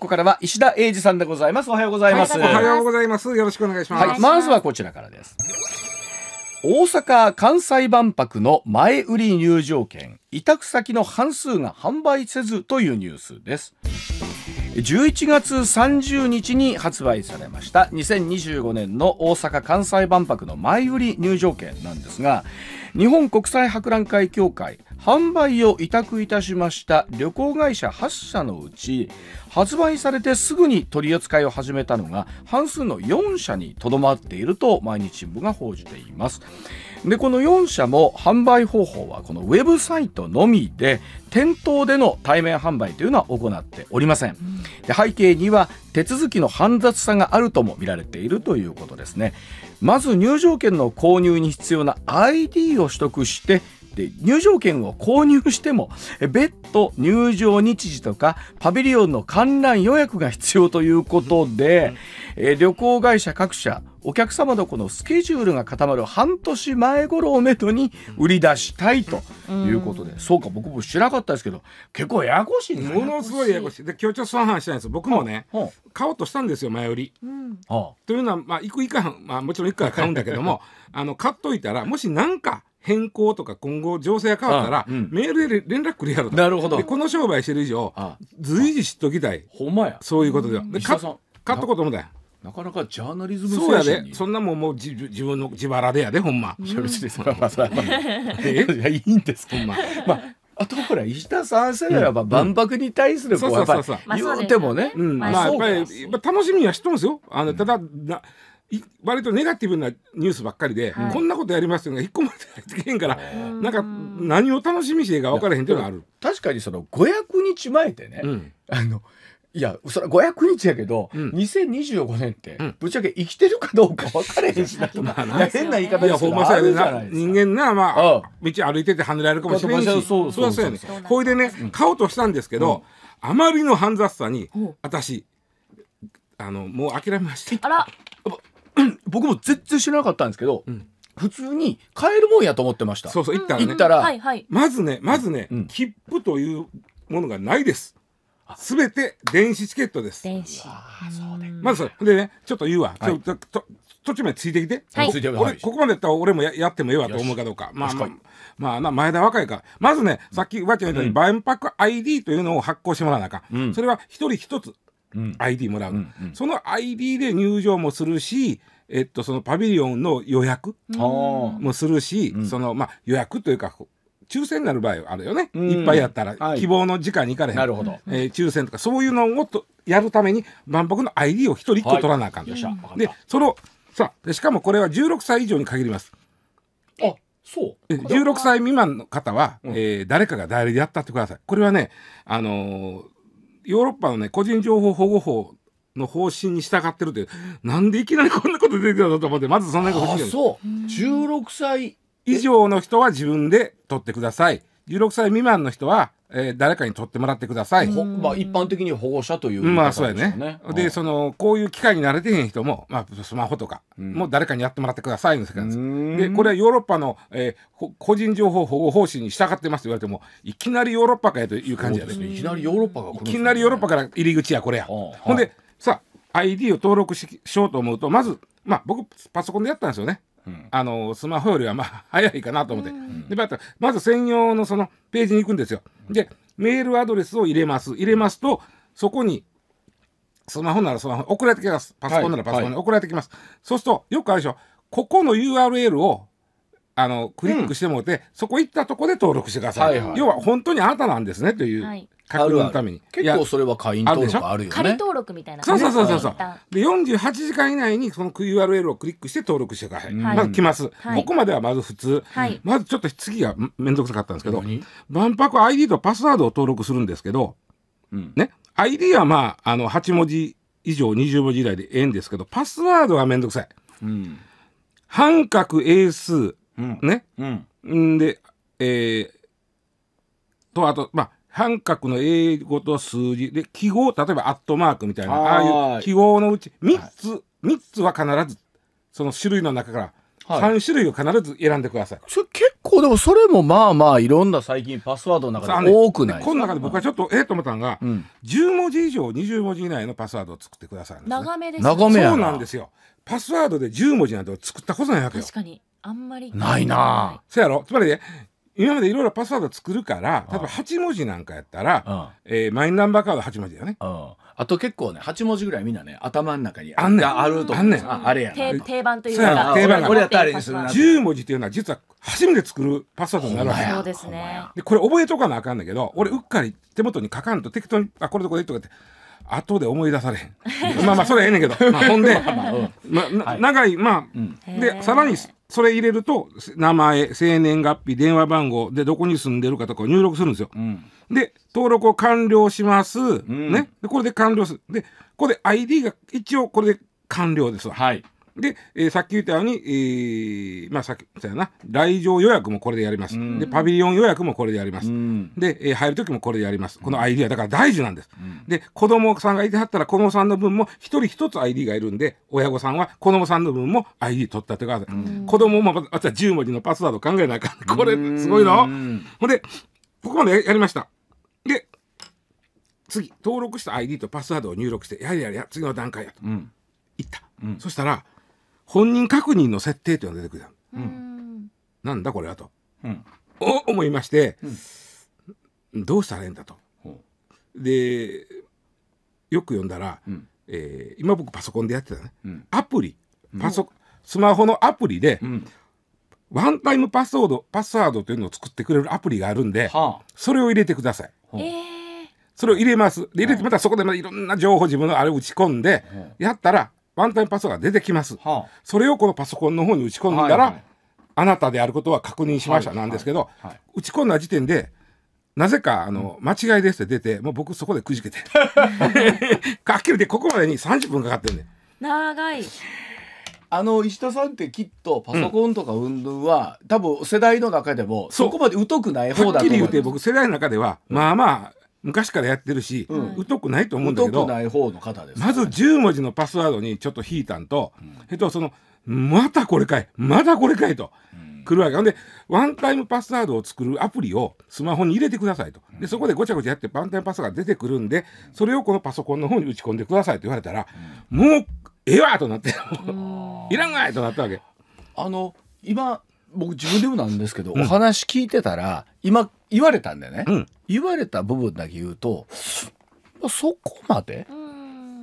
ここからは石田英二さんでございます。おはようございます。おはようございます。よろしくお願いします。はい、まずはこちらからです。大阪・関西万博の前売り入場券、委託先の半数が販売せずというニュースです。11月30日に発売されました2025年の大阪・関西万博の前売り入場券なんですが日本国際博覧会協会販売を委託いたしました旅行会社8社のうち発売されてすぐに取り扱いを始めたのが半数の4社にとどまっていると毎日新聞が報じていますでこの4社も販売方法はこのウェブサイトのみで店頭での対面販売というのは行っておりませんで背景には手続きの煩雑さがあるとも見られているということですねまず入場券の購入に必要な ID を取得してで、入場券を購入しても、別途入場日時とかパビリオンの観覧予約が必要ということで、え旅行会社各社、お客様のこのスケジュールが固まる半年前頃をめどに売り出したいということで、うん、そうか僕も知らなかったですけど結構ややこしいねものすごいややこしいで今日ちょっとその話したいんです僕もね、買おうとしたんですよ前売り、うん、というのはまあいくいかん、まあ、もちろんいくから買うんだけども あの買っといたらもし何か変更とか今後情勢が変わったら、メールで連絡くるやろとなるほどこの商売してる以上随時知っときたいほんまやそういうことで,、うん、で買っとこうと思ったやなかなかジャーナリズムそうやでそんなもんもう自自分の自腹でやでほんま、いや いいんですほんま、まああとほら石田さんせな代ば万博に対するこうやっぱ言うてもね、まあ、まあやっぱり楽しみは知ってますよあのただな割とネガティブなニュースばっかりで、はい、こんなことやりますよね一個もってけんからなんか何を楽しみしてか分からへんっていうのはある確かにその500日前でね、うん、あのいやそれ500日やけど、うん、2025年って、ぶっちゃけ生きてるかどうか分からへんしなとか、まあ、変な言い方ですけどあるじゃな人間な、まあ、あ道歩いてて跳ねられるかもしれないしそうそうそうそうほいでね買おうとしたんですけど、あまりの煩雑さに私あのもう諦めまして。あら 僕も全然知らなかったんですけど、普通に買えるもんやと思ってました。そうそう、行ったらたら、まずね、まずね、切符というものがないです。すべて電子チケットです。電子。うんまずそれ、でね、ちょっと言うわ。ちょっと、と途中までついてきて。はいついてきてここまでやったら俺もややってもええわと思うかどうか。まあまあ、まあ前田若いから。まずね、さっき、わちゃ言ったように、万博 ID というのを発行してもらわなあかそれは一人一つ、ID もらう、うんうん、その ID で入場もするし、えっと、そのパビリオンの予約もするし、うん、そのまあ、予約というか抽選になる場合はあるよね、うん、いっぱいやったら、希望の時間に行かれへん、なるほどえー、抽選とかそういうのをとやるために万博の ID を一人一個取らなあかんと、はい、でそのさあしかもこれは16歳以上に限ります。あそう16歳未満の方は、うん、えー、誰かが代理でやったってください。これはね、あのー、ヨーロッパのね、個人情報保護法の方針に従ってるって、なんでいきなりこんなこと出てたと思って、まずそんなこと言そう。16歳以上の人は自分で取ってください。16歳未満の人はえー、誰かに取ってもらってください。まあ、一般的に保護者という、ね、まあそうやね。で、そのこういう機会に慣れてへん人も、まあ、スマホとか、もう誰かにやってもらってくださいのででこれはヨーロッパの、えー、個人情報保護方針に従ってますと言われてもいきなりヨーロッパかやという感じやで、ね、いきなりヨーロッパが、ね、いきなりヨーロッパから入り口やこれや。ほんでさあ ID を登録ししようと思うとまずまあ僕パソコンでやったんですよね。あのスマホよりはまあ 早いかなと思って、うん、でまたまず専用のそのページに行くんですよ。でメールアドレスを入れます入れますとそこにスマホならスマホ送られてきますパソコンならパソコンに送られてきます、はいはい、そうするとよくあるでしょここの URL をあのクリックしてもらって、うん、そこ行ったとこで登録してください、はいはい、要は本当にあなたなんですねという、はい、確認のために結構それは会員登録あるよね仮登録みたいなそうそうそうそうで48時間以内にその URL をクリックして登録してください、まず来ます、ここまではまず普通、まずちょっと次が面倒くさかったんですけど万博 ID とパスワードを登録するんですけど、ね ID はまああの8文字以上20文字以内でええんですけどパスワードは面倒くさい、半角英数、ね、うん、でえー、とあとまあ半角の英語と数字で記号例えばアットマークみたいなああいう記号のうち3つ、はい、3つは必ずその種類の中から3種類を必ず選んでください、はい、それ結構でもそれもまあまあいろんな最近パスワードの中で多くない、この中で僕はちょっとええと思ったのが、うん、10文字以上20文字以内のパスワードを作ってください、ね、長めです長めそうなんですよパスワードで10文字なんて作ったことないわけよ確かにあんまりないなせやろつまりね今までいろいろパスワード作るから例えば8文字なんかやったら、えー、マイナンバーカード8文字だよね、あと結構ね8文字ぐらいみんなね頭の中にあんねんあるとあんねんあれや定番というか定番れやったらあれにするな10文字っていうのは実は初めて作るパスワードになるわけそうですねでこれ覚えとかなあかんだけど俺うっかり手元に書かんと適当にあこれどこでとかって後で思い出されへん まあまあそれはええねんけど、まあ、ほんで、まあ長いまあ、でさらにそれ入れると名前生年月日電話番号でどこに住んでるかとかを入力するんですよ、うん、で登録を完了します、うん、ねでこれで完了するでここで ID が一応これで完了ですわはいで、えー、さっき言ったように、えー、まあさっきうな来場予約もこれでやります、うん、でパビリオン予約もこれでやります、うん、で、えー、入る時もこれでやりますこの ID はだから大事なんです、うん、で子供さんがいてはったら子供さんの分も一人一つ ID がいるんで親御さんは子供さんの分も ID 取ったってください、うん、子供もまた10文字のパスワード考えないかこれすごいのほんでここまでやりましたで次登録した ID とパスワードを入力してやれやれや次の段階やと、うん、言った、うん、そしたら「本人確認の設定というのが出てくるうん、なんだこれはと、うん、思いまして、うん、どうしたらいいんだと。でよく読んだら、うん、えー、今僕パソコンでやってたね、うん、アプリパソ、うん、スマホのアプリで、うん、ワンタイムパスワードパスワードというのを作ってくれるアプリがあるんで、はあ、それを入れてください。はあ、それを入れます。入れてまたそこでまたいろんな情報自分のあれ打ち込んで、やったらワンタイムパスが出てきます、はあ、それをこのパソコンの方に打ち込んだら、はいはい、あなたであることは確認しました、なんですけど、はいはい、打ち込んだ時点でなぜかあの、うん、間違いですって出てもう僕そこでくじけて はっきりでここまでに30分かかってるね長いあの石田さんってきっとパソコンとか運動は、うん、多分世代の中でもそこまで疎くない方だと思う。はっきり言って僕世代の中では、うん、まあまあ昔からやってるし、うん、疎くないと思うんだけどない方の方です、ね、まず10文字のパスワードにちょっと引いたんと、うん、えっとそのまたこれかいまたこれかいと、来るわけほんでワンタイムパスワードを作るアプリをスマホに入れてくださいとでそこでごちゃごちゃやってワンタイムパスが出てくるんでそれをこのパソコンの方に打ち込んでくださいと言われたら、うん、もうええわとなって いらんわいとなったわけ。あの今僕自分でもなんですけど、お話聞いてたら今言われたんでね、うん、言われた部分だけ言うとそこまで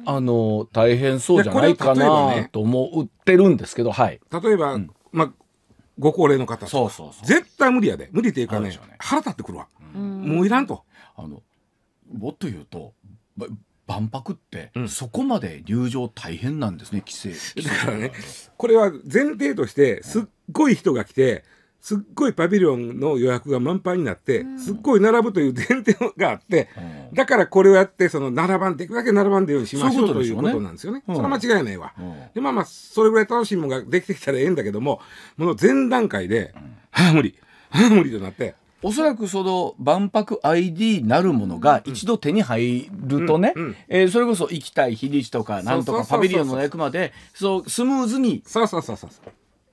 あの大変そうじゃないかな、ね、と思ってるんですけど、はい、例えば、うん、まあ、ご高齢の方そうそうそう絶対無理やで無理っていうかね、ね、腹立ってくるわ、うん、もういらんと。あのもっと言うと万博って、うん、そこまで入場大変なんですね規制だからねこれは前提としてすっごい人が来て、すっごいパビリオンの予約が満杯になって、すっごい並ぶという前提があって、うん、だからこれをやってその並ばんできるだけ並ばんでようにしましょうということなんですよね。うそれは間違いないわ。うん、でまあまあそれぐらい楽しいものができてきたらええんだけどももの前段階で「はあ無理はあ無理」となって。おそらくその万博 ID なるものが一度手に入るとね、えそれこそ行きたい日にちとかなんとかパビリオンの役までそうスムーズにそうそうそうそう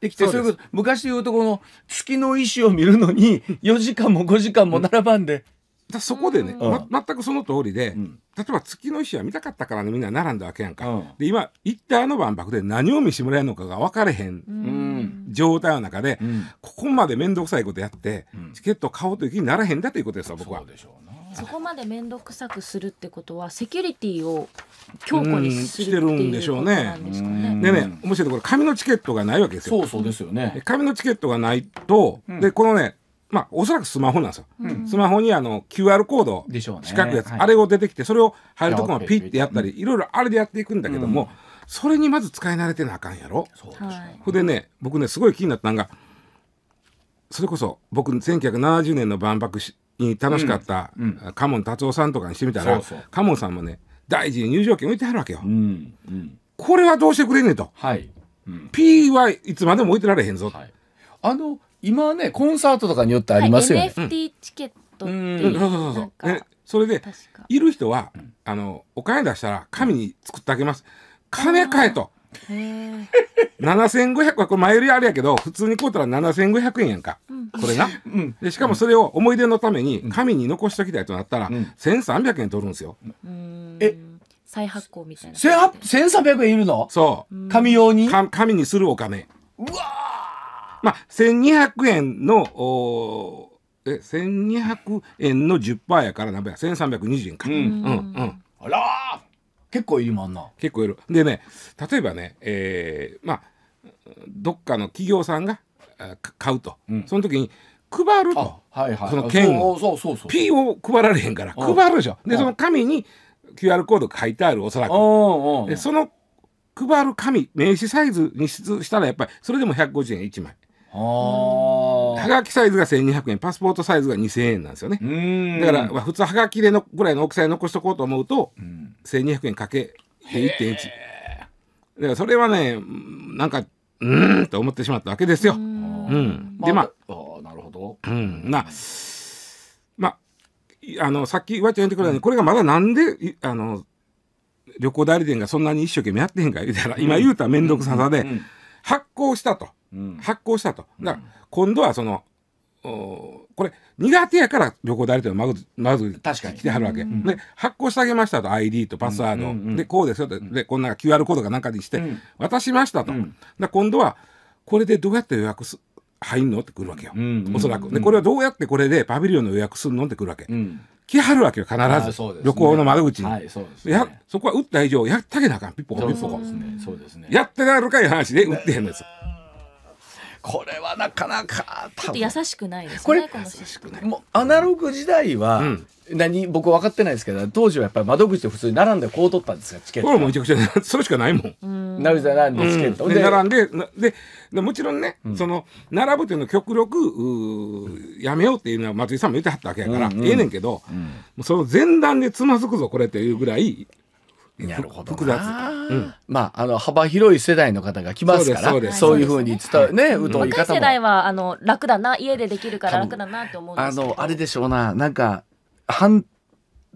ってきて、それこそ昔で言うとこの月の石を見るのに4 時間も5時間も並ばんで。だそこでね、ま、全くその通りで、うん、例えば月の石は見たかったからねみんな並んだわけやんか、うん、で今一体あの万博で何を見してもらえるのかが分かれへん状態の中で、うん、ここまで面倒くさいことやって、チケット買おうという気にならへんだということですよ僕は。そうでしょうそこまで面倒くさくするってことはセキュリティを強固にしてる、ん、でしょうね。でね面白いところ紙のチケットがないわけですよ。そうそうですよね。紙のチケットがないと、うん、でこのねまあ、おそらくスマホなんですよ。うん、スマホにあの QR コード、四角いやつ、ねはい、あれを出てきて、それを入るとこもピッてやったり、いろいろあれでやっていくんだけども、うん、それにまず使い慣れてなあかんやろ。そうで、はい、でね、僕ね、すごい気になったのが、それこそ僕、1970年の万博に楽しかった、うんうん、カモン達夫さんとかにしてみたらカモンさんもね大臣に入場券置いてはるわけよ、うんうん、これはどうしてくれんねんと、はい、うん、P はいつまでも置いてられへんぞ、はい、あの今ねコンサートとかによってありますよね、はい、NFT チケットっていう、うん、そうそうそうそう、ね、それでいる人はあのお金出したら紙に作ってあげます金買えと。へ7500はこれ前よりあれやけど普通に買うたら7500円やんか、これな、うん、でしかもそれを思い出のために紙に残しときたいとなったら、うん、1300円取るんですよ、うん、え再発行みたいな1300円いるのそう紙用に紙にするお金うわまあ1200円のおえ1200円の10%やから何倍や1320円かうんうんうんあら結構いいもんな結構いるでね例えばね、えー、まあどっかの企業さんが買うと、うん、その時に配ると、はいはい、その券をそうそうそう P を配られへんから配るでしょでその紙に QR コード書いてあるおそらくでその配る紙名刺サイズにしたらやっぱりそれでも150円1枚。あはがきサイズが1200円パスポートサイズが2000円なんですよねだからまあ、普通はがきでのぐらいの大きさで残しとこうと思うと、うん、1200円かけて1.1だからそれはねなんかうんと思ってしまったわけですよ。うん、でまあ、あ、なるほど、うん、まあ、まあ、あのさっきわちゃん言ってくれたように、これがまだなんであの旅行代理店がそんなに一生懸命やってへんか言うたら今言うた面倒くささで、発行したと。発行したと。だから今度はそのこれ苦手やから旅行代理店をまずまず来てはるわけ、うん、で発行してあげましたと ID とパスワード、うんでこうですよとでこんな QR コードかなんかにして、渡しましたと、うん、今度はこれでどうやって予約す入んのってくるわけよ、うんおそらくでこれはどうやってこれでパビリオンの予約するのってくるわけ、うん、来はるわけよ必ず、ね、旅行の窓口に、はいそね、そこは打った以上やったけなあかんピッポコピッポコ、やってなるかいう話で打ってへんのですこれはなかなかちょっと優しくないですねこれもうアナログ時代は、何僕分かってないですけど当時はやっぱり窓口で普通に並んでこう取ったんですかチケットこれもめちゃくちゃそれしかないもん並んで並んでチケット、で並んでででもちろんね、その並ぶというのを極力やめようっていうのは松井さんも言ってはったわけやから、言えねんけど、もうその前段でつまずくぞこれっていうぐらい複雑、うん、まああの幅広い世代の方が来ますからそういうふうに伝う、はい、ねうとい方も世代はあの楽だな家でできるから楽だなって思うあのあれでしょうななんか半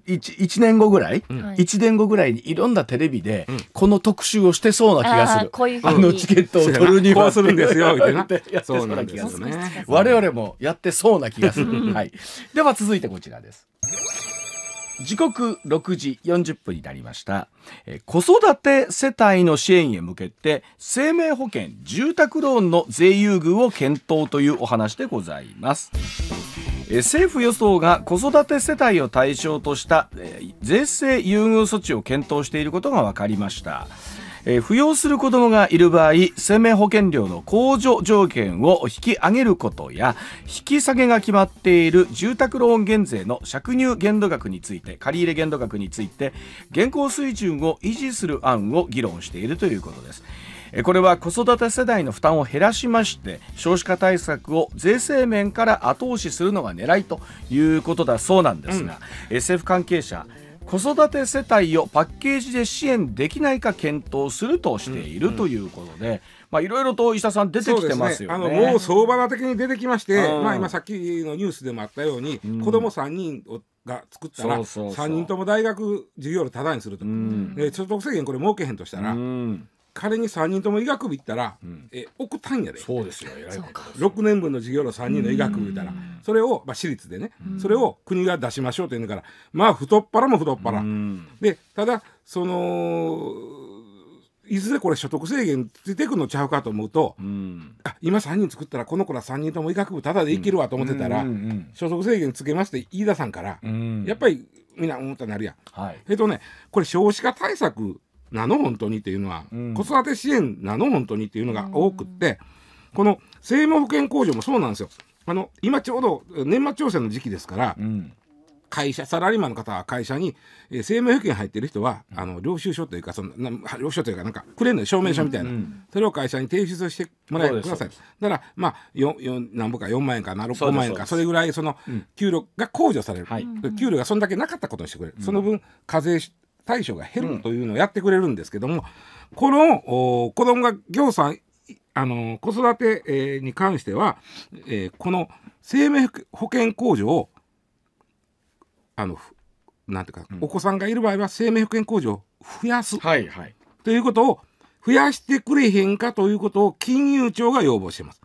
1, 1年後ぐらい、うん、1年後ぐらいにいろんなテレビでこの特集をしてそうな気がする、うん、あのチケットを取るにはするんですよみたいな そうな気がする、ね、我々もやってそうな気がする、はい、では続いてこちらです時刻6時40分になりました、えー、子育て世帯の支援へ向けて生命保険住宅ローンの税優遇を検討というお話でございます、えー、政府予想が子育て世帯を対象とした、えー、税制優遇措置を検討していることが分かりましたえー、扶養する子供がいる場合、生命保険料の控除条件を引き上げることや、引き下げが決まっている住宅ローン減税の借入限度額について、借入限度額について、現行水準を維持する案を議論しているということです。これは子育て世代の負担を減らしまして少子化対策を税制面から後押しするのが狙いということだそうなんですが、うん、政府関係者子育て世帯をパッケージで支援できないか検討するとしているということで、まあ、いろいろと石田さん、出てきてますよ、ねね、あのもう相場的に出てきまして、うん、まあ、今、さっきのニュースでもあったように、うん、子供3人をが作ったら、3人とも大学授業料ただにすると、うん、所得制限、これ、設けへんとしたら。うん仮に3人とも医学部行ったら、うん、えたんやでそうですよいこと6年分の授業の3人の医学部行ったらそれを、まあ、私立でねそれを国が出しましょうというんだからまあ太っ腹も太っ腹でただそのいずれこれ所得制限ついてくのちゃうかと思うと、うあ今3人作ったらこの子ら3人とも医学部ただでいけるわと思ってたら、所得制限つけますって飯田さんから、ん、やっぱりみんな思ったなるやん。はい、えっとねこれ少子化対策なの本当にっていうのは、うん、子育て支援なの本当にっていうのが多くって、うん、この生命保険控除もそうなんですよあの今ちょうど年末調整の時期ですから、うん、会社サラリーマンの方は会社に、えー、生命保険入ってる人は、あの領収書というかそのな領収書というかなんかくれるの証明書みたいな、うんうん、それを会社に提出してもらえくださいだからまあよよ何ぼか4万円かな6万円かそれぐらいその、給料が控除される、はい、給料がそんだけなかったことにしてくれる、その分課税対処が減るというのをやってくれるんですけども、うん、この子供が行さんあの子育て、えー、に関しては、えー、この生命保険控除をあのなんていうか、うん、お子さんがいる場合は生命保険控除を増やす、はいはい、ということを増やしてくれへんかということを金融庁が要望してます。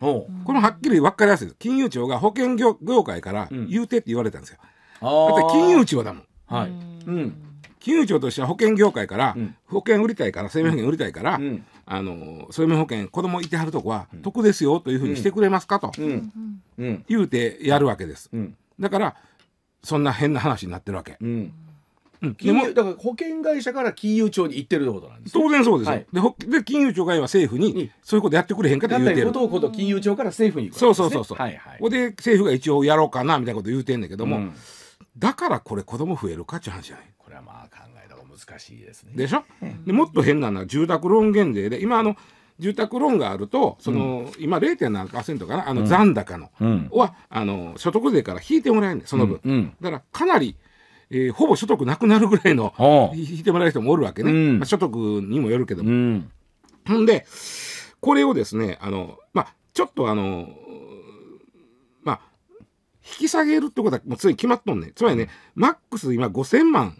このはっきり分かりやすいです金融庁が保険業業界から言うてって言われたんですよ。うん、だって金融庁だもん。はいうん、金融庁としては保険業界から、保険売りたいから生命保険売りたいから、あの生命保険子供いてはるとこは得ですよというふうにしてくれますかと、言うてやるわけです、だからそんな変な話になってるわけ。うん、金融だから保険会社から金融庁に行ってるってことなんです、当然そうですよ、はい、で金融庁が政府にそういうことやってくれへんかって言うてることこと金融庁から政府に行く、ね、そうそうそうそう、はいはい、こで政府が一応やろうかなみたいなこと言うてんだけども、うん、だからこれ子供増えるかっていう話じゃないまあ考えた方が難しいですね。でしょでもっと変なのは住宅ローン減税で今あの住宅ローンがあると、その、うん、今0.7%かな、あの残高の、うん、はあの所得税から引いてもらえるんその分、うんうん、だからかなり、えー、ほぼ所得なくなるぐらいの、引いてもらえる人もおるわけね、うんまあ、所得にもよるけども。うんで、これをですね、あのまあ、ちょっとあの、まあ、引き下げるってことは、もう常に決まっとんねつまりね、マックス今5000万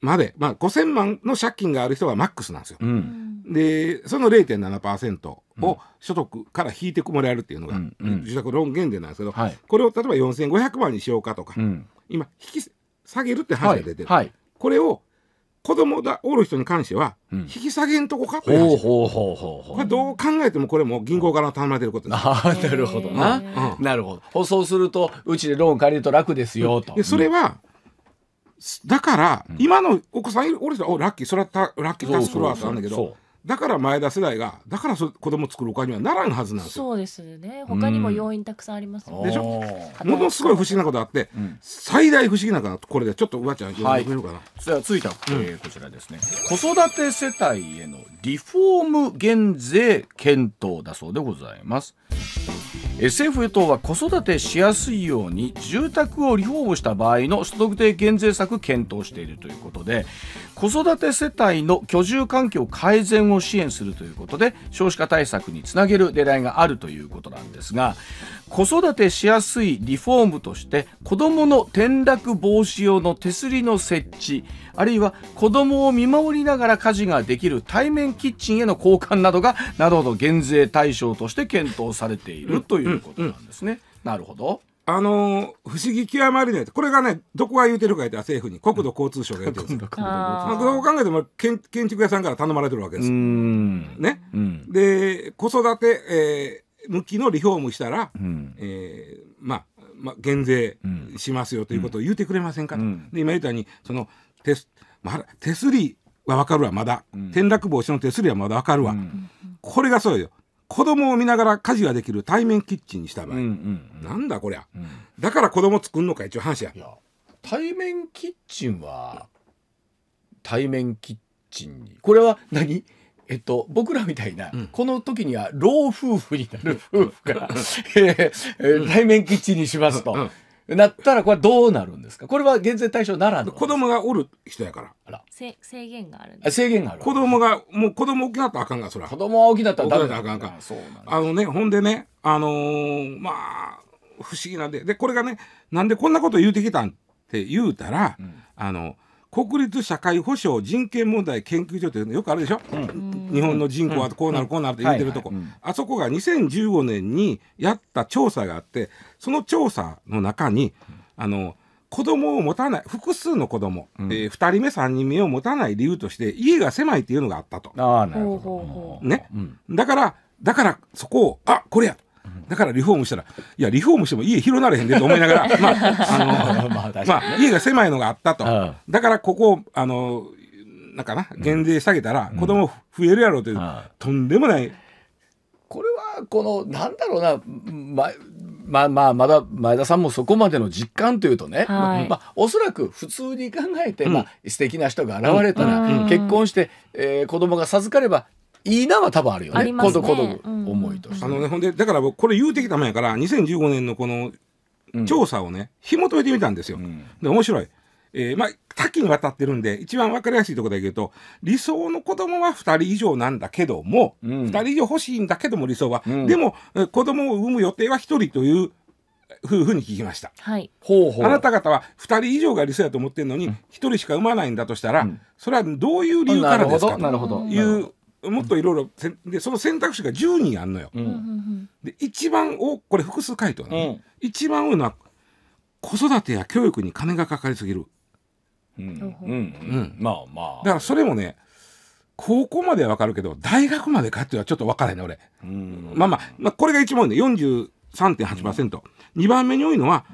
まで、まあ、5000万の借金がある人はマックスなんですよ。うん、でその0.7%を所得から引いてもらえるっていうのが、う住宅ローン減税なんですけど、はい、これを例えば4500万にしようかとか、うん、今引き下げるって話が出てる、はいはい、これを子供がおる人に関しては引き下げんとこかというほうほうこれどう考えてもこれも銀行から頼まれてることで あなるほどな、うん、なるほどそうするとうちでローン借りると楽ですよと。でそれは、だから、今のお子さんいる俺さおラッキーそれはたラッキータスクロワースなんだけどだから前田世代がだから子供作るお金にはならんはずなんですよ。そうですね他にも要因たくさんありますよね。でしょものすごい不思議なことあって、うん、最大不思議なことこれでちょっとうわちゃん読んでくるかな。じゃあ続いては、うん、えー、こちらですね子育て世帯へのリフォーム減税検討だそうでございます。政府・与党は子育てしやすいように住宅をリフォームした場合の所得税減税策検討しているということで子育て世帯の居住環境改善を支援するということで少子化対策につなげる狙いがあるということなんですが子育てしやすいリフォームとして子どもの転落防止用の手すりの設置あるいは子どもを見守りながら家事ができる対面キッチンへの交換などがなどの減税対象として検討されているということなんですね。なるほどあの不思議極まりないこれがねどこが言うてるか言って政府に国土交通省が言ってるんですよ。まあ、どう考えても建建築屋さんから頼まれてるわけですよ。ね、うん、で子育て、えー、向きのリフォームしたら、うん、えー、まあ、まあ、減税しますよということを言うてくれませんかと。うん、で今言ったようにその手,、まあ、手すりは分かるわまだ、転落防止の手すりはまだ分かるわ、これがそうよ。子供を見ながら家事ができる対面キッチンにした場合、うんうんなんだこりゃ、うん、だから子供作んのか一応話や対面キッチンは対面キッチンにこれは何えっと、僕らみたいな、うん、この時には老夫婦になる夫婦から、えー、対面キッチンにしますと。うんなったらこれどうなるんですかこれは減税対象ならぬ子供がおる人やからあら制限があるんです制限がある子供がもう子供大きなったらあかんがそら子供は大きなったらダメだあかんかそうなんあのねほんでねあのー、まあ不思議なんででこれがねなんでこんなこと言うてきたんって言うたら、うん、あの国立社会保障人権問題研究所ってよくあるでしょ、うん、日本の人口はこうなるこうなるって言ってるとこ、あそこが2015年にやった調査があってその調査の中にあの子供を持たない複数の子供、うん、えー、2人目3人目を持たない理由として家が狭いっていうのがあったと。あなるほどね、うん、だからだからそこをあこれやと。だからリフォームしたらいやリフォームしても家広なれへんでと思いながら まああの、まあまあ、家が狭いのがあったと、だからここあのなんかな減税下げたら子供増えるやろうという、うん、とんでもないこれはこのなんだろうな、ままあまあまだ前田さんもそこまでの実感というとね、はい、まあ、おそらく普通に考えて、うん、まあ、素敵な人が現れたら、うん、結婚して、えー、子供が授かればいいなは多分あるよね。今度今度思いとして、あのね、ほんで、だから僕、これ言うてきたもんやから、2015年のこの調査をね、紐解いてみたんですよ。で、面白い。えー、まあ、多岐にわたってるんで、一番わかりやすいところだけ言うと、理想の子供は2人以上なんだけども、うん、2人以上欲しいんだけども理想は、うん、でも、子供を産む予定は1人という夫婦に聞きました。はい、あなた方は2人以上が理想やと思ってるのに、1人しか産まないんだとしたら、うん、それはどういう理由からですかというもっといろいろでその選択肢が10人あんのよ。うん、で一番おこれ複数回答ね、うん、一番多いのは子育てや教育に金がかかりすぎる。うんうんうん、まあまあだからそれもね高校までは分かるけど大学までかっていうのはちょっと分からへんね俺、まあまあ、まあ、これが一番多いね43.8%、うん、2番目に多いのは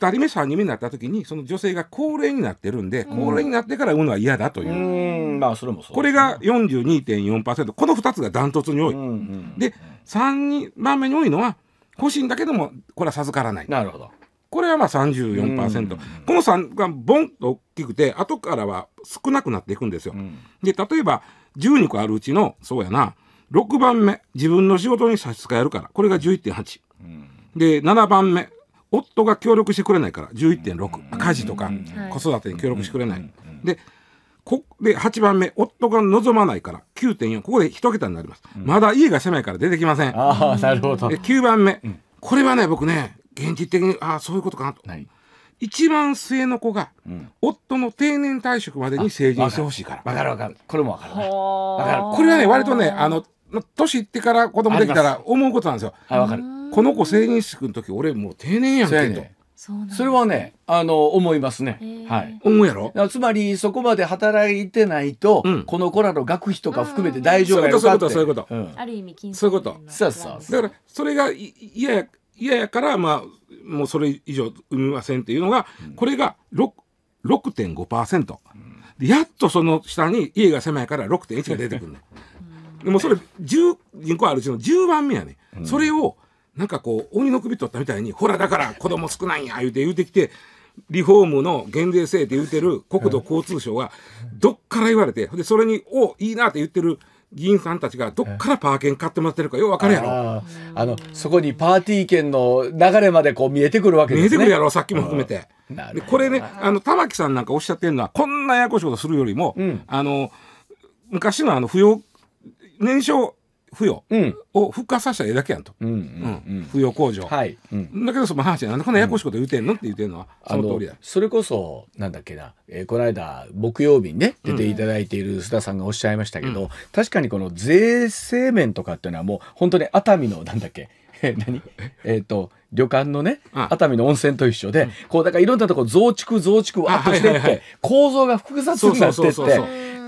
2人目3人目になった時にその女性が高齢になってるんで、うん、高齢になってから産むのは嫌だという、まあ、それもそう、ね、これが42.4%この2つがダントツに多い、うんうん、で3番目に多いのは欲しいんだけどもこれは授からないなるほどこれはまあ34%、うん、この3がボンと大きくて後からは少なくなっていくんですよ、うん、で例えば12個あるうちのそうやな6番目自分の仕事に差し支えるからこれが11.8、うん、で7番目夫が協力してくれないから11.6家事とか子育てに協力してくれないでこで8番目夫が望まないから9.4ここで一桁になります、うん、まだ家が狭いから出てきませんああなるほどで9番目、うん、これはね僕ね現実的にああそういうことかなと、一番末の子が、うん、夫の定年退職までに成人してほしいからわかるわかるこれもわかるわかるこれはね割とねあの年いってから子供できたら思うことなんですよあわかるこの子成人式の時俺もう定年やんけと。そそれはね、あの、思いますね。はい。思うやろつまり、そこまで働いてないと、うん、この子らの学費とか含めて大丈夫やろかってそういうこと、そういうこと。ある意味、金そういうこと。そうそう。だから、それが嫌や、嫌やから、まあ、もうそれ以上産みませんっていうのが、うん、これが6.5%。で、やっとその下に家が狭いから6.1が出てくるね。でもそれ10、人口あるうちの10番目やね。それをなんかこう鬼の首取ったみたいにほらだから子供少ないんや言うて言うてきてリフォームの減税制で言うてる国土交通省はどっから言われてでそれにおいいなって言ってる議員さんたちがどっからパー券買ってもらってるかよう分かるやろあのそこにパーティー券の流れまでこう見えてくるわけですね見えてくるやろさっきも含めて、でこれねあの玉木さんなんかおっしゃってるのはこんなややこしいことするよりも、うん、あの昔のあの扶養年少付与を復活させたらええだけやんと、うううんんん、付与控除、はい、うん、だけどその話なんでこんなややこしいこと言うてんのって言うてんのはその通りだそれこそなんだっけな、えー、この間木曜日にね出ていただいている須田さんがおっしゃいましたけど、うん、確かにこの税制面とかっていうのはもう本当に熱海のなんだっけ 何えっ、ー、と旅館のね、熱海の温泉と一緒で、こうだからいろんなとこ増築増築わっとしていって、構造が複雑になってって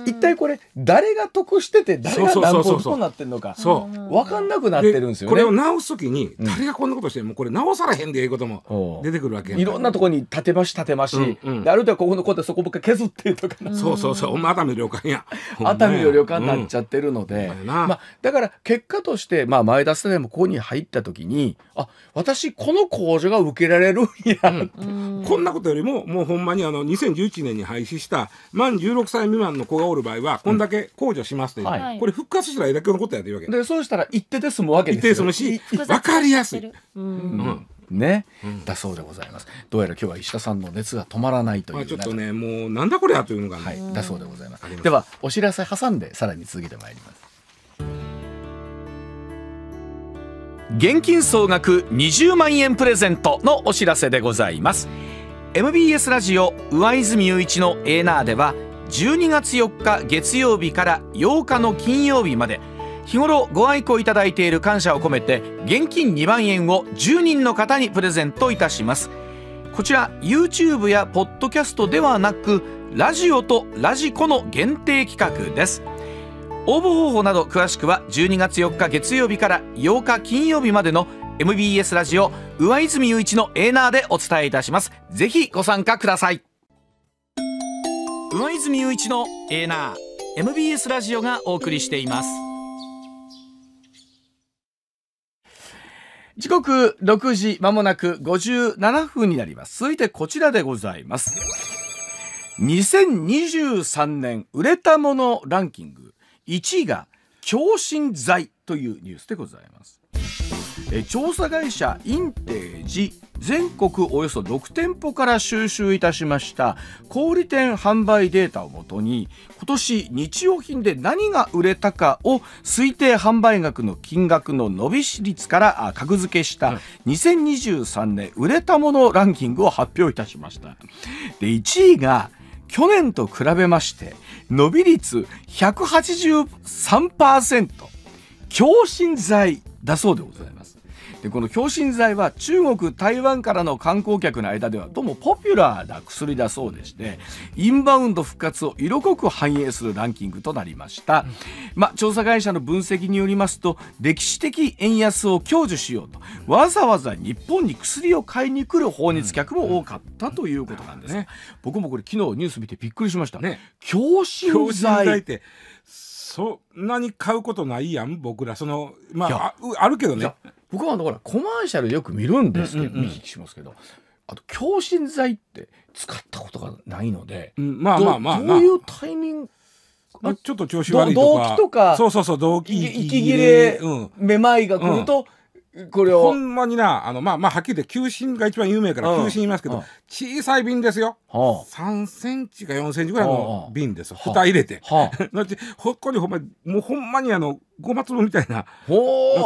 一体これ誰が得してて誰が何個うなってるのか分かんなくなってるんですよね。これを直す時に誰がこんなことしてもこれ直さらへんでいうことも出てくるわけいろんなとこに立てまし立てまし、ある程はここのこうやってそこばっか削ってとか、うそうそうそう熱海の旅館や熱海の旅館になっちゃってるので、だから結果として、まあ、前田世代もここに入った時にあ私この控除が受けられるんや、こんなことよりももうほんまにあの2011年に廃止した満16歳未満の子がおるる場合は、こんだけ控除しますという、んはい、これ復活したらだけのことやってるわけでそうしたら一手で済むわけですよ一手で済むしわかりやすい。うんね、うん、だそうでございますどうやら今日は石田さんの熱が止まらないという、まあ、ちょっとねもうなんだこれやというのが、ね、はい、だそうでございますではお知らせ挟んでさらに続けてまいります現金総額20万円プレゼントのお知らせでございます MBS ラジオ上泉雄一のエーナーでは「12月4日月曜日から8日の金曜日まで日頃ご愛顧いただいている感謝を込めて現金2万円を10人の方にプレゼントいたしますこちら YouTube やポッドキャストではなくラジオとラジコの限定企画です応募方法など詳しくは12月4日月曜日から8日金曜日までの MBS ラジオ上泉雄一のエーナーでお伝えいたしますぜひご参加ください上泉雄一のエーナ MBS ラジオがお送りしています時刻六時まもなく五十七分になります続いてこちらでございます2023年売れたものランキング1位が強心剤というニュースでございますえ調査会社インテージ全国およそ6店舗から収集いたしました小売店販売データをもとに今年日用品で何が売れたかを推定販売額の金額の伸び率から格付けした2023年売れたものランキングを発表いたしましたで1位が去年と比べまして伸び率183%強心剤だそうでございますでこの強心剤は中国台湾からの観光客の間ではともポピュラーな薬だそうでしてインバウンド復活を色濃く反映するランキングとなりました、まあ、調査会社の分析によりますと歴史的円安を享受しようとわざわざ日本に薬を買いに来る訪日客も多かったということなんです、ね、僕もこれ昨日ニュース見てびっくりしましたね強心剤ってそんなに買うことないやん僕らそのまああるけどね僕はだからコマーシャルよく見るんですけど、うんうんうん、見聞きしますけどあと強心剤って使ったことがないので、うん、まあまあまあ、まあ、どういうタイミングちょっと調子悪いとか動機とかそうそうそう動機息切れ、うん、めまいがくると、うんこれをほんまになあの、まあ、まあはっきり言って球審が一番有名から球審いますけど、小さい瓶ですよ、は3センチか4センチぐらいの瓶です、蓋入れて、はのち ほっこにほんまに、もうほんまにあのごま粒みたいな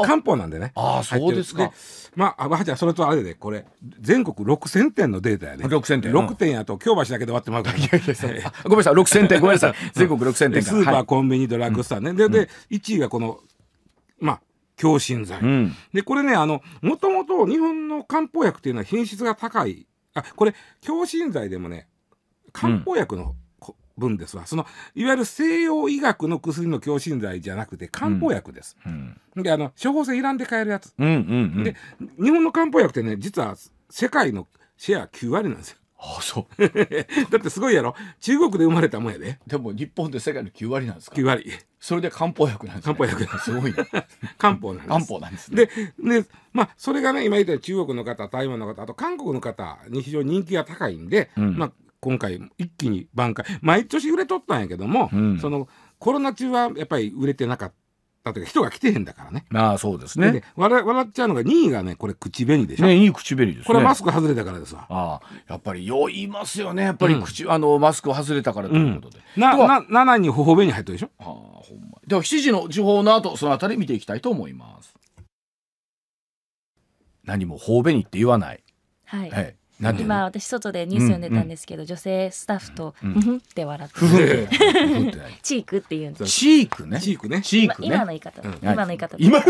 漢方なんでねああそうですかまあ、あじゃそれとあれでこれ全国6000点のデータやね6000点、6点やと京橋だけで終わってまうからいやいやごめんなさい6000点ごめんなさい全国6000点スーパー、コンビニドラッグスターね、でで1位がこのまあ強心剤、うん、でこれねあのもともと日本の漢方薬っていうのは品質が高いあこれ強心剤でもね漢方薬の、分ですわそのいわゆる西洋医学の薬の強心剤じゃなくて漢方薬です。うんうん、であの処方箋いらんで買えるやつ。うんうんうん、で日本の漢方薬ってね実は世界のシェア9割なんですよ。あそう だってすごいやろ中国で生まれたもんやででも日本で世界の9割なんですか9割それで漢方薬なんです、ね、漢方薬すごい 漢方なんです漢方なんですねででまあそれがね今言ったように中国の方台湾の方あと韓国の方に非常に人気が高いんで、うん、まあ今回一気に挽回毎年売れとったんやけども、うん、そのコロナ中はやっぱり売れてなかっただって人が来てへんだからね。ああ、そうですね。笑笑っちゃうのが2位がね、これ口紅でしょ。ね、いい口紅です、ね、これマスク外れたからですわ。ああ、やっぱりよいますよね。やっぱり口、うん、あのマスク外れたからということで。うん、な、な、七に頬紅入ったでしょ。ああ、ほんま。では7時の時報の後、そのあたり見ていきたいと思います。何も頬紅って言わない。はい。はい今私外でニュース読んでたんですけど、女性スタッフとふふって笑ってチークっていうんですチークねチークねチーク今の言い方、今の言い方今の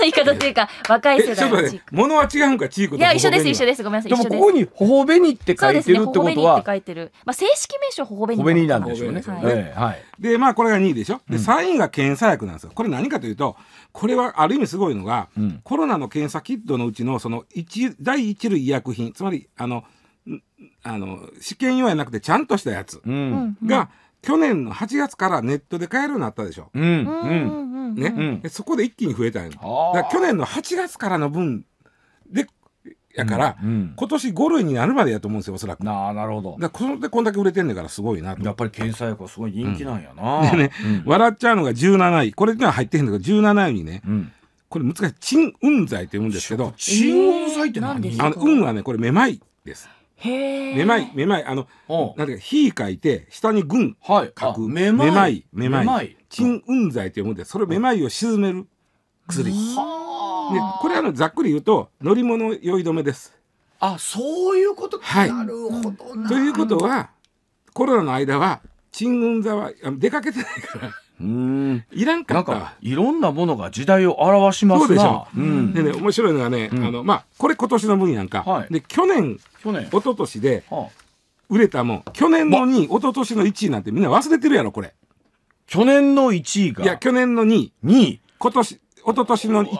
言い方というか若い世代のチークもは違うんかチークいや一緒です一緒ですごめんなさいでもここにほほべって書いてるってことは書いてるまあ正式名称ほほべになんでしょうねははい。い、でまあこれが2位でしょで3位が検査薬なんですよこれ何かというとこれはある意味すごいのがコロナの検査キットのうちのその第一類医薬品つまりあのあの試験用やなくてちゃんとしたやつが、去年の8月からネットで買えるようになったでしょ。うそこで一気に増えたんや。だから去年の8月からの分でやから、今年5類になるまでやと思うんですよおそらくななるほどだこれでこんだけ売れてんねからすごいなやっぱり検査薬はすごい人気なんやな、でね、笑っちゃうのが17位これには入ってへんけど17位にね、これ難しい鎮雲剤って言うんですけど鎮雲剤って何あの雲はねこれめまいですめまいめまいあのなんていうか「火」書いて下に「群」書く、めまいめまい鎮雲剤というものでそれめまいを沈める薬でこれはざっくり言うと乗り物酔い止めですあそういうことはい、なるほどということはコロナの間は鎮雲座は出かけてないからうんいらんかったかいろんなものが時代を表しますなそうでしょ、うん、でね面白いのはね、うん、あのまあこれ今年の分やんか、はい、で去年去年一昨年で、は売れたもん。去年の2位、一昨年の1位なんてみんな忘れてるやろ、これ。去年の1位がいや、去年の2位。2位今年、一昨年の1位。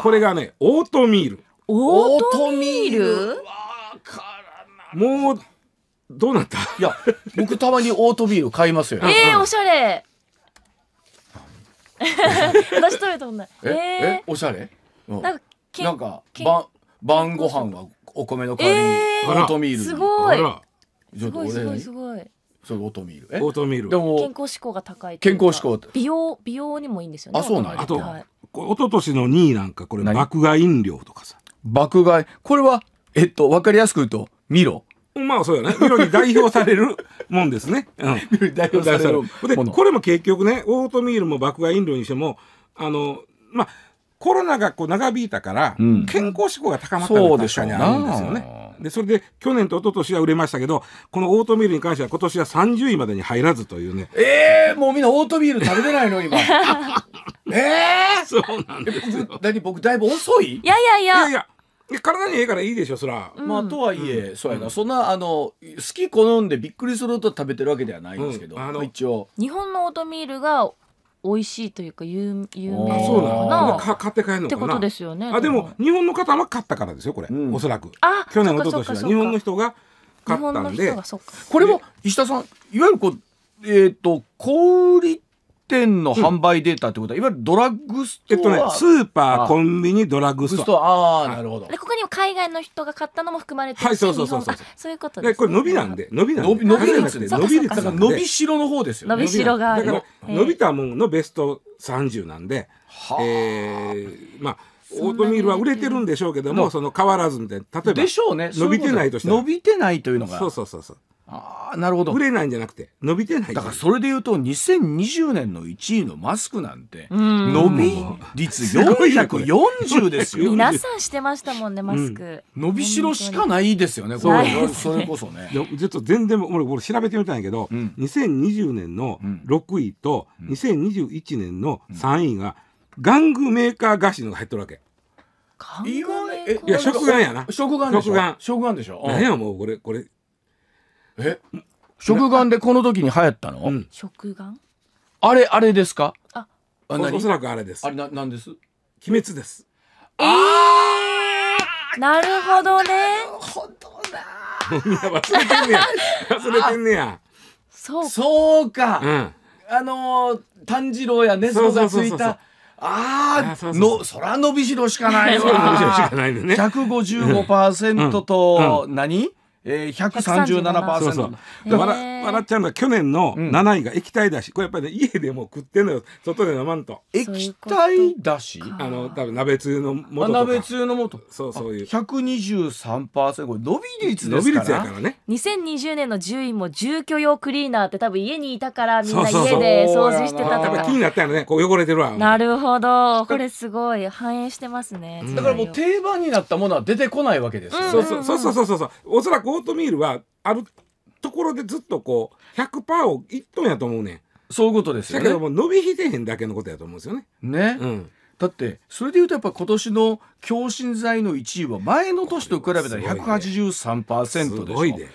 これがね、オートミール。オートミールわらない。もう、どうなったいや、僕たまにオートミール買いますよ。ええー、おしゃれ。私食べたもんない。ええおしゃれ、うん、なんかけなんか晩晩ご飯はお米の代わりにオートミール、すごいすごいすごいすごいそれオートミールオートミールでも健康志向が高い健康志向美容美容にもいいんですよねあそうなんあと、はい、こ一昨年の2位なんかこれ爆買い飲料とかさ爆買いこれはえっとわかりやすく言うとミロまあそうよね。ミロに代表されるもんですね。うん。ミロ代表されるで、これも結局ね、オートミールも爆買い飲料にしても、あの、まあ、コロナがこう長引いたから、健康志向が高まったのが確かにあるんですよね。でそれで去年と一昨年は売れましたけどこのオートミールに関しては今年は30位までに入らずというねええー、もうみんなオートミール食べてないの今え えー、そうなんですよ何僕だいぶ遅いいやいやいやいや体にええからいいでしょそら、まあとはいえ、そうやな、そんなあの好き好んでびっくりすると食べてるわけではないんですけど、うんあの一応日本のオートミールが美味しいというか有有名ななののか買って帰るっのてことですよね。あでも日本の方は買ったからですよこれ、うんおそらくあ去年おととしは日本の人が買っ本たのん人でがそかこれも石田さんいわゆるこうえっ、と小売店の販売データってことは、いわゆるドラッグストア、えっとね、スーパー、コンビニ、ドラッグストア。ああ、なるほど。で、ここにも海外の人が買ったのも含まれてるはい、そうそうそうそう。そういうことです、ね。これ伸びなんで、伸びなんで。伸び率で、伸び率なんで。伸びしろの方ですよね。伸びしろが。だから、伸びたもんのベスト30なんで、ええまあ、オートミールは売れてるんでしょうけども、その変わらずみたいな。例えば。でしょうね。伸びてないとした伸びてないというのが。そうそうそうそう。ああなるほど売れないんじゃなくて伸びてないだからそれでいうと2020年の1位のマスクなんて伸び率440ですよ皆さんしてましたもんねマスク、伸びしろしかないですよねこれそれこそね ちょっと全然俺俺調べてみたんやけど、2020年の6位と2021年の3位が、ん、玩具メーカー菓子のが入ってるわけ。意外いや食玩やな食玩でしょ食玩でしょ何やもうこれこれえ食玩でこの時に流行ったの、食玩あれあれですかあおそらくあれですあれななんです鬼滅ですあなるほどね本当だい忘れてんねや 忘れてんねやそうそうか、あの炭治郎やねそそがついたああのそら伸びしろしかないわ 伸びしろしかないね155% と、何えー、137%そうそうだからっちゃうのは去年の7位が液体だし、これやっぱり、ね、家でも食ってんのよ外で飲まんと液体だしあの多分鍋つゆのもと鍋つゆのとそうそういう123%これ伸び率ですから伸び率やからね2020年の10位も住居用クリーナーって多分家にいたからみんな家で掃除してたとか気になったよねこう汚れてるわなるほどこれすごい反映してますね、だからもう定番になったものは出てこないわけですよ、ね、そうそうそうそうそうそうおそらくオートミールはあるところでずっとこう100%を一っとやと思うねん。そういうことですよね。だけども伸びひてへんだけのことやと思うんですよね。ね。うん。だってそれでいうとやっぱ今年の強心剤の1位は前の年と比べたら183%でしょ。すね、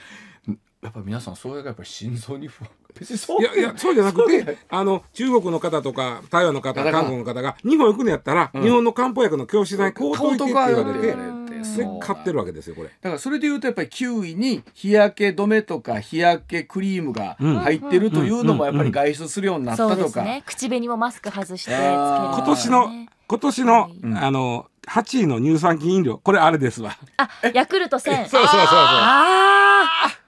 やっぱ皆さんそういうやっぱり心臓に不安そういやいやそうじゃなくてあの中国の方とか台湾の方韓国の方が日本行くのやったら、うん、日本の漢方薬の強心剤買うといてって言われて。で買ってるわけですよこれだからそれでいうとやっぱり9位に日焼け止めとか日焼けクリームが入ってるというのもやっぱり外出するようになったとか、うね、口紅もマスク外してつけ今年の今年の、はい、あの8位の乳酸菌飲料これあれですわあヤクルト1000 そうそうそうそうああ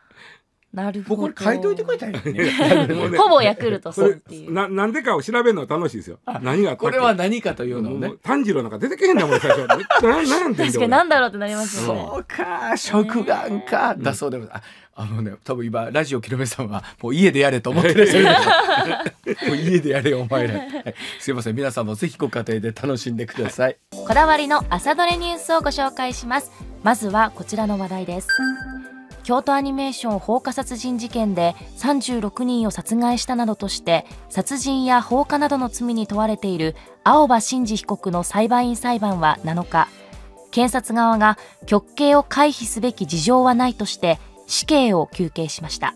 なるほどこれ変えといてくれたらいいね ほぼヤクルトさんっていうななんでかを調べるの楽しいですよ何がこれは何かというのね炭治郎なんか出てけへんだもん最初ななんて確かに何だろうってなりますねそうか食玩か、だそうでもあのね、多分今ラジオ木めさんはもう家でやれと思ってる もう家でやれお前ら、すいません皆さんもぜひご家庭で楽しんでくださいこだわりの朝どれニュースをご紹介しますまずはこちらの話題です京都アニメーション放火殺人事件で36人を殺害したなどとして殺人や放火などの罪に問われている青葉真司被告の裁判員裁判は7日検察側が極刑を回避すべき事情はないとして死刑を求刑しました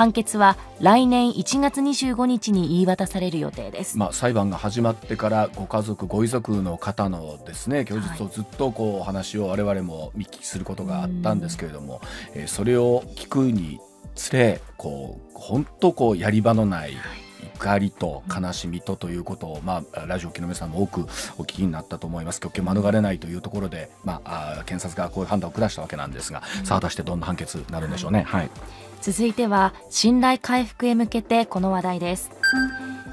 判決は来年1月25日に言い渡される予定です、まあ、裁判が始まってからご家族ご遺族の方のですね供述をずっとこう、お話を我々も見聞きすることがあったんですけれども、えー、それを聞くにつれこう本当こうやり場のない、はい怒りと悲しみとということを、まあ、ラジオ木の皆さんも多くお聞きになったと思います極刑免れないというところで、まあ、検察がこういう判断を下したわけなんですが、うん、さあ果たしてどんな判決になるんでしょうね、はい、続いては信頼回復へ向けてこの話題です。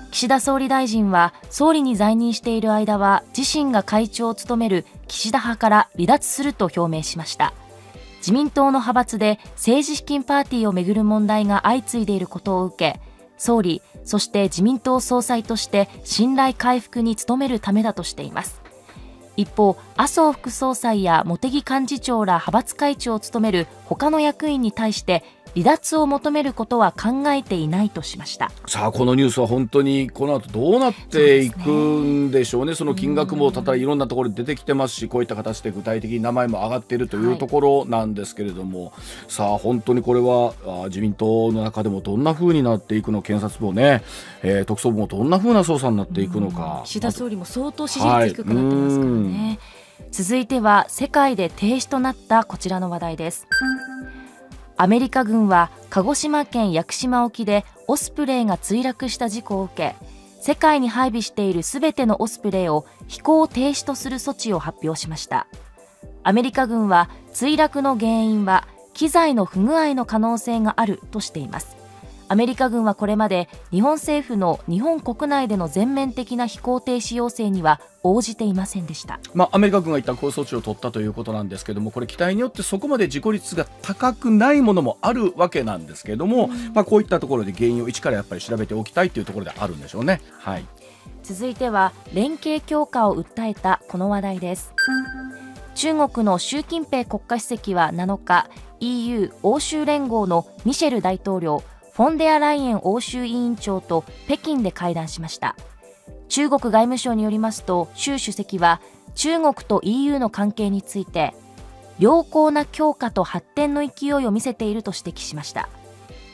岸田総理大臣は総理に在任している間は自身が会長を務める岸田派から離脱すると表明しました自民党の派閥で政治資金パーティーをめぐる問題が相次いでいることを受け総理、そして自民党総裁として信頼回復に努めるためだとしています。一方、麻生副総裁や茂木幹事長ら派閥会長を務める他の役員に対して離脱を求めることは考えていないとしましたさあこのニュースは本当にこの後どうなっていくんでしょうね、そ、ね、の金額もたたいろんなところで出てきてますし、こういった形で具体的に名前も上がっているというところなんですけれども、はい、さあ本当にこれは自民党の中でもどんなふうになっていくの検察もね、えー、特捜部もどんなふうな捜査になっていくのか、岸田総理も相当支持率低くなってますからね、はい、続いては世界で停止となったこちらの話題です。うんアメリカ軍は鹿児島県屋久島沖でオスプレイが墜落した事故を受け世界に配備しているすべてのオスプレイを飛行停止とする措置を発表しましたアメリカ軍は墜落の原因は機材の不具合の可能性があるとしていますアメリカ軍はこれまで日本政府の日本国内での全面的な飛行停止要請には応じていませんでした、まあ、アメリカ軍が一旦こう措置を取ったということなんですけどもこれ、機体によってそこまで事故率が高くないものもあるわけなんですけども、うん、まあ、こういったところで原因を一からやっぱり調べておきたいというところであるんでしょうね。はい続いては連携強化を訴えたこの話題です中国の習近平国家主席は7日 EU 欧州連合のミシェル大統領フォンデアライエン欧州委員長と北京で会談しました中国外務省によりますと習主席は中国と EU の関係について良好な強化と発展の勢いを見せていると指摘しました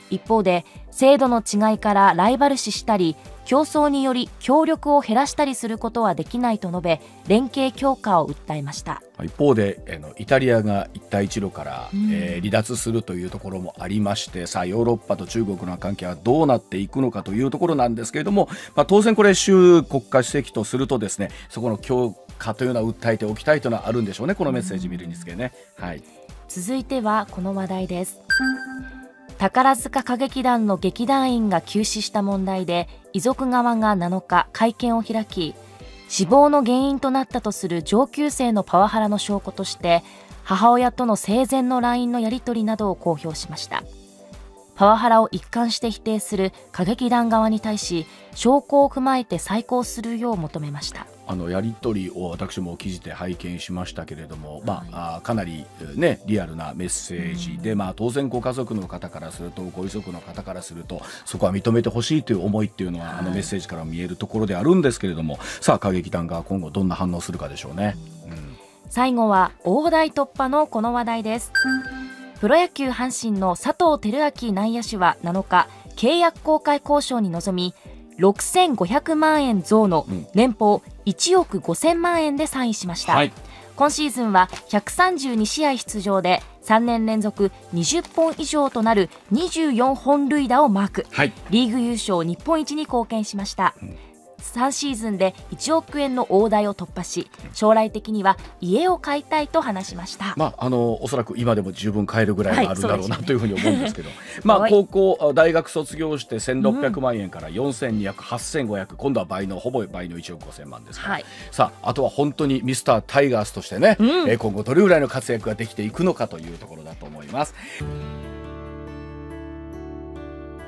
一方で制度の違いからライバル視したり競争により協力を減らしたりすることはできないと述べ連携強化を訴えました一方でイタリアが一帯一路から、うん、えー、離脱するというところもありましてさあヨーロッパと中国の関係はどうなっていくのかというところなんですけれども、まあ、当然これ習国家主席とするとですねそこの強化というのは訴えておきたいというのはあるんでしょうねこのメッセージ見るにつけね。はい、続いてはこの話題です。宝塚歌劇団の劇団員が急死した問題で遺族側が7日会見を開き死亡の原因となったとする上級生のパワハラの証拠として母親との生前の LINE のやり取りなどを公表しましたパワハラを一貫して否定する歌劇団側に対し証拠を踏まえて再考するよう求めましたあのやり取りを私も記事で拝見しましたけれども、まあ、かなり、ね、リアルなメッセージで、まあ、当然ご家族の方からするとご遺族の方からするとそこは認めてほしいという思いというのは、あのメッセージから見えるところであるんですけれどもさあ歌劇団が今後どんな反応するかでしょうね、うん、最後は大台突破のこの話題ですプロ野球阪神の佐藤輝明内野手は7日契約公開交渉に臨み6500万円増の年俸1億5000万円でサインしました、はい、今シーズンは132試合出場で3年連続20本以上となる24本塁打をマーク、はい、リーグ優勝日本一に貢献しました、うん3シーズンで1億円の大台を突破し将来的には家を買いたいと話しました、まあ、あのおそらく今でも十分買えるぐらいあるんだろうな、というふうに思うんですけどまあ、高校大学卒業して1600万円から42008500、今度は倍のほぼ倍の1億5000万ですから、はい、さああとは本当にミスタータイガースとしてね、うん、今後どれぐらいの活躍ができていくのかというところだと思います。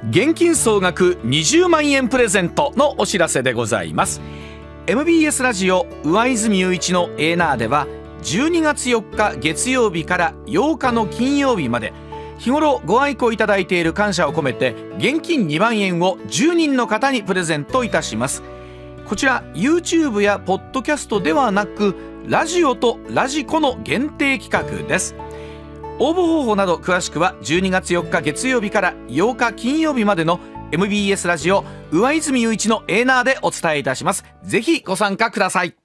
現金総額20万円プレゼントのお知らせでございます MBS ラジオ上泉雄一のエーナーでは12月4日月曜日から8日の金曜日まで日頃ご愛顧いただいている感謝を込めて現金2万円を10人の方にプレゼントいたしますこちら YouTube やポッドキャストではなくラジオとラジコの限定企画です応募方法など詳しくは12月4日月曜日から8日金曜日までの MBS ラジオ上泉雄一のエーナーでお伝えいたしますぜひご参加ください